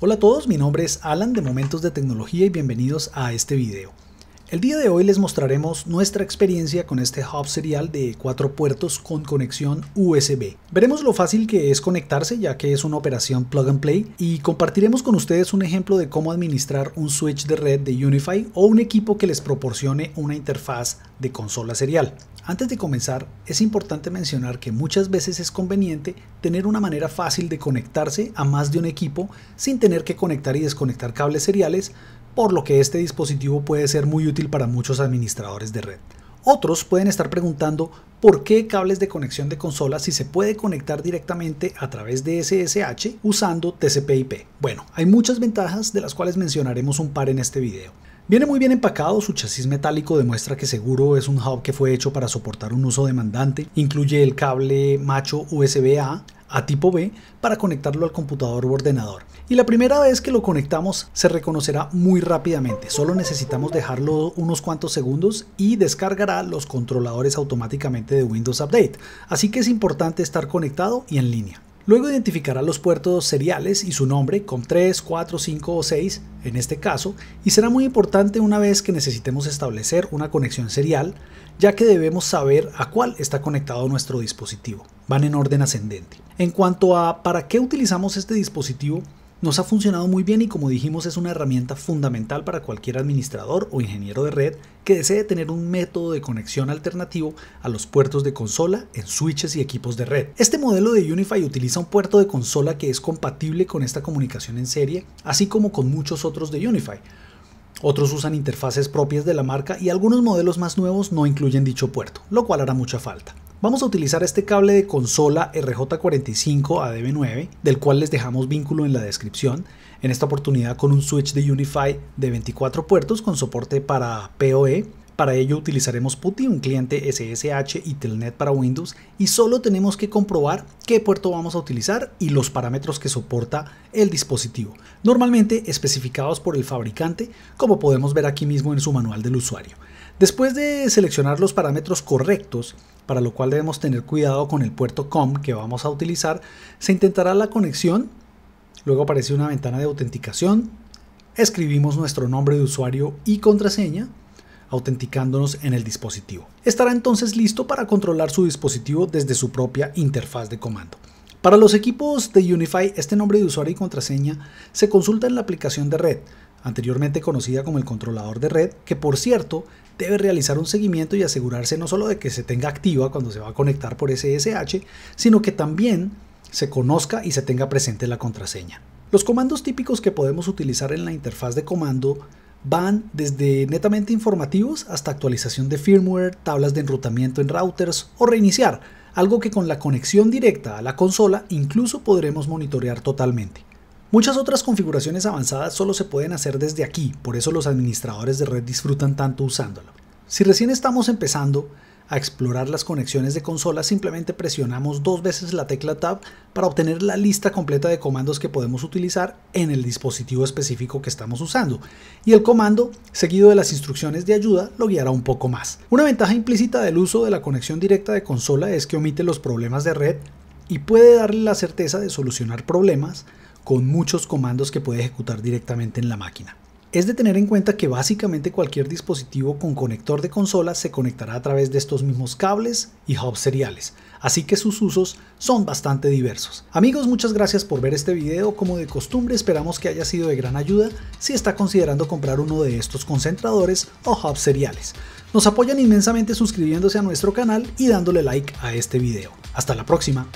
Hola a todos, mi nombre es Alan de Momentos de Tecnología y bienvenidos a este video. El día de hoy les mostraremos nuestra experiencia con este hub serial de cuatro puertos con conexión USB. Veremos lo fácil que es conectarse ya que es una operación plug and play y compartiremos con ustedes un ejemplo de cómo administrar un switch de red de Unify o un equipo que les proporcione una interfaz de consola serial. Antes de comenzar, es importante mencionar que muchas veces es conveniente tener una manera fácil de conectarse a más de un equipo sin tener que conectar y desconectar cables seriales, por lo que este dispositivo puede ser muy útil para muchos administradores de red. Otros pueden estar preguntando por qué cables de conexión de consola si se puede conectar directamente a través de SSH usando TCP/IP. Bueno, hay muchas ventajas de las cuales mencionaremos un par en este video. Viene muy bien empacado, su chasis metálico demuestra que seguro es un hub que fue hecho para soportar un uso demandante, incluye el cable macho USB-A, a tipo B para conectarlo al computador u ordenador. Y la primera vez que lo conectamos se reconocerá muy rápidamente, solo necesitamos dejarlo unos cuantos segundos y descargará los controladores automáticamente de Windows Update, así que es importante estar conectado y en línea. Luego identificará los puertos seriales y su nombre con 3, 4, 5 o 6 en este caso y será muy importante una vez que necesitemos establecer una conexión serial ya que debemos saber a cuál está conectado nuestro dispositivo van en orden ascendente. En cuanto a para qué utilizamos este dispositivo, nos ha funcionado muy bien y como dijimos es una herramienta fundamental para cualquier administrador o ingeniero de red que desee tener un método de conexión alternativo a los puertos de consola en switches y equipos de red. Este modelo de Unify utiliza un puerto de consola que es compatible con esta comunicación en serie, así como con muchos otros de Unify. Otros usan interfaces propias de la marca y algunos modelos más nuevos no incluyen dicho puerto, lo cual hará mucha falta. Vamos a utilizar este cable de consola RJ45 adb 9 del cual les dejamos vínculo en la descripción, en esta oportunidad con un switch de Unify de 24 puertos con soporte para PoE, para ello utilizaremos PuTTY, un cliente SSH y Telnet para Windows y solo tenemos que comprobar qué puerto vamos a utilizar y los parámetros que soporta el dispositivo, normalmente especificados por el fabricante como podemos ver aquí mismo en su manual del usuario. Después de seleccionar los parámetros correctos, para lo cual debemos tener cuidado con el puerto COM que vamos a utilizar, se intentará la conexión, luego aparece una ventana de autenticación, escribimos nuestro nombre de usuario y contraseña, autenticándonos en el dispositivo. Estará entonces listo para controlar su dispositivo desde su propia interfaz de comando. Para los equipos de Unify, este nombre de usuario y contraseña se consulta en la aplicación de red, anteriormente conocida como el controlador de red, que por cierto debe realizar un seguimiento y asegurarse no solo de que se tenga activa cuando se va a conectar por SSH, sino que también se conozca y se tenga presente la contraseña. Los comandos típicos que podemos utilizar en la interfaz de comando van desde netamente informativos hasta actualización de firmware, tablas de enrutamiento en routers o reiniciar, algo que con la conexión directa a la consola incluso podremos monitorear totalmente. Muchas otras configuraciones avanzadas solo se pueden hacer desde aquí, por eso los administradores de red disfrutan tanto usándolo. Si recién estamos empezando a explorar las conexiones de consola, simplemente presionamos dos veces la tecla Tab para obtener la lista completa de comandos que podemos utilizar en el dispositivo específico que estamos usando, y el comando, seguido de las instrucciones de ayuda, lo guiará un poco más. Una ventaja implícita del uso de la conexión directa de consola es que omite los problemas de red y puede darle la certeza de solucionar problemas con muchos comandos que puede ejecutar directamente en la máquina. Es de tener en cuenta que básicamente cualquier dispositivo con conector de consola se conectará a través de estos mismos cables y hubs seriales, así que sus usos son bastante diversos. Amigos, muchas gracias por ver este video, como de costumbre esperamos que haya sido de gran ayuda si está considerando comprar uno de estos concentradores o hubs seriales. Nos apoyan inmensamente suscribiéndose a nuestro canal y dándole like a este video. Hasta la próxima.